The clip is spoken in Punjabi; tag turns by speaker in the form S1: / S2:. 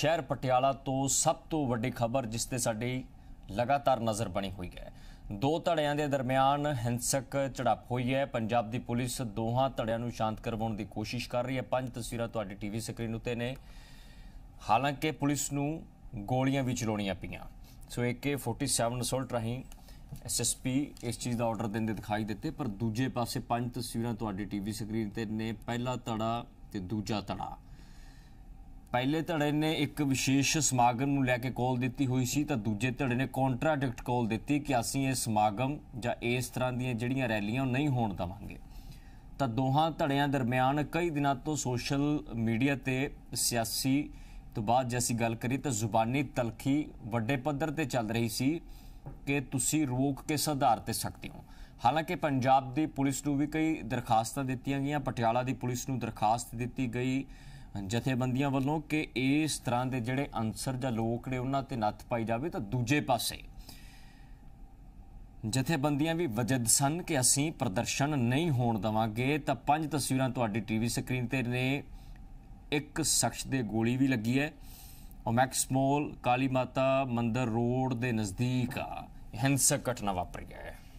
S1: ਸ਼ਹਿਰ ਪਟਿਆਲਾ ਤੋਂ ਸਭ ਤੋਂ ਵੱਡੀ ਖਬਰ ਜਿਸ ਤੇ ਸਾਡੀ ਲਗਾਤਾਰ ਨਜ਼ਰ ਬਣੀ ਹੋਈ ਹੈ ਦੋ ਧੜਿਆਂ ਦੇ ਦਰਮਿਆਨ ਹਿੰਸਕ ਝੜਪ ਹੋਈ ਹੈ ਪੰਜਾਬ ਦੀ ਪੁਲਿਸ ਦੋਹਾਂ ਧੜਿਆਂ ਨੂੰ ਸ਼ਾਂਤ ਕਰਵਾਉਣ ਦੀ ਕੋਸ਼ਿਸ਼ ਕਰ ਰਹੀ ਹੈ ਪੰਜ ਤਸਵੀਰਾਂ ਤੁਹਾਡੀ ਟੀਵੀ ਸਕਰੀਨ ਉੱਤੇ ਨੇ ਹਾਲਾਂਕਿ ਪੁਲਿਸ ਨੂੰ ਗੋਲੀਆਂ ਵੀ ਚਲਾਉਣੀਆਂ ਪਈਆਂ ਸੋ AK47 ਅਸਲਟ ਰਹੀਂ ਐਸਐਸਪੀ ਇਸ ਚੀਜ਼ ਦਾ ਆਰਡਰ ਦਿੰਦੇ ਦਿਖਾਈ ਦਿੱਤੇ ਪਰ ਦੂਜੇ ਪਾਸੇ ਪੰਜ ਤਸਵੀਰਾਂ ਤੁਹਾਡੀ ਟੀਵੀ ਸਕਰੀਨ ਤੇ ਨੇ ਪਹਿਲਾ ਧੜਾ ਤੇ ਦੂਜਾ ਧੜਾ ਪਹਿਲੇ ਧੜੇ ਨੇ ਇੱਕ ਵਿਸ਼ੇਸ਼ ਸਮਾਗਮ ਨੂੰ ਲੈ ਕੇ ਕਾਲ ਦਿੱਤੀ ਹੋਈ ਸੀ ਤਾਂ ਦੂਜੇ ਧੜੇ ਨੇ ਕੌਂਟਰਾਡਿਕਟ ਕਾਲ ਦਿੱਤੀ ਕਿ ਅਸੀਂ ਇਹ ਸਮਾਗਮ ਜਾਂ ਇਸ ਤਰ੍ਹਾਂ ਦੀਆਂ ਜਿਹੜੀਆਂ ਰੈਲੀਆਂ ਨਹੀਂ ਹੋਣ ਦਵਾਂਗੇ ਤਾਂ ਦੋਹਾਂ ਧੜਿਆਂ ਦਰਮਿਆਨ ਕਈ ਦਿਨਾਂ ਤੋਂ ਸੋਸ਼ਲ ਮੀਡੀਆ ਤੇ ਸਿਆਸੀ ਤੋਂ ਬਾਅਦ ਜੈਸੀ ਗੱਲ ਕਰੀ ਤਾਂ ਜ਼ੁਬਾਨੀ ਤਲਖੀ ਵੱਡੇ ਪੱਧਰ ਤੇ ਚੱਲ ਰਹੀ ਸੀ ਕਿ ਤੁਸੀਂ ਰੋਕ ਕੇ ਸੁਧਾਰ ਤੇ ਸਕਦੇ ਹੋ ਹਾਲਾਂਕਿ ਪੰਜਾਬ ਦੀ ਪੁਲਿਸ ਨੂੰ ਵੀ ਕਈ ਦਰਖਾਸਤਾਂ ਦਿੱਤੀਆਂ ਗਈਆਂ ਪਟਿਆਲਾ ਦੀ ਪੁਲਿਸ ਨੂੰ ਦਰਖਾਸਤ ਦਿੱਤੀ ਗਈ ਜਥੇਬੰਦੀਆਂ ਵੱਲੋਂ ਕਿ ਇਸ ਤਰ੍ਹਾਂ ਦੇ ਜਿਹੜੇ ਅੰਸਰ ਜਾਂ ਲੋਕ ਨੇ ਉਹਨਾਂ ਤੇ ਨੱਥ ਪਾਈ ਜਾਵੇ ਤਾਂ ਦੂਜੇ ਪਾਸੇ ਜਥੇਬੰਦੀਆਂ ਵੀ ਵਜਦ ਸਨ ਕਿ ਅਸੀਂ ਪ੍ਰਦਰਸ਼ਨ ਨਹੀਂ ਹੋਣ ਦਵਾਂਗੇ ਤਾਂ ਪੰਜ ਤਸਵੀਰਾਂ ਤੁਹਾਡੀ ਟੀਵੀ ਸਕਰੀਨ ਤੇ ਨੇ ਇੱਕ ਸ਼ਖਸ ਦੇ ਗੋਲੀ ਵੀ ਲੱਗੀ ਹੈ ਮੈਕਸ ਮੋਲ ਕਾਲੀ ਮਾਤਾ ਮੰਦਰ ਰੋਡ ਦੇ ਨਜ਼ਦੀਕ ਹਿੰਸਕ ਘਟਨਾ ਵਾਪਰੀ ਹੈ